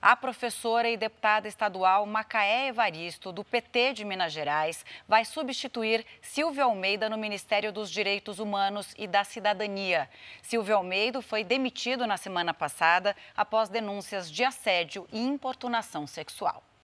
A professora e deputada estadual Macaé Evaristo, do PT de Minas Gerais, vai substituir Silvio Almeida no Ministério dos Direitos Humanos e da Cidadania. Silvio Almeida foi demitido na semana passada após denúncias de assédio e importunação sexual.